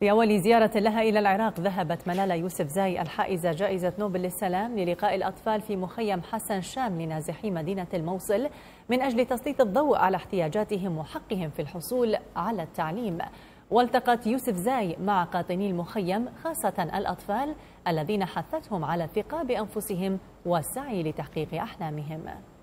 في أول زيارة لها إلى العراق ذهبت منالا يوسف زاي الحائزة جائزة نوبل للسلام للقاء الأطفال في مخيم حسن شام لنازحي مدينة الموصل من أجل تسليط الضوء على احتياجاتهم وحقهم في الحصول على التعليم والتقت يوسف زاي مع قاطني المخيم خاصة الأطفال الذين حثتهم على الثقة بأنفسهم والسعي لتحقيق أحلامهم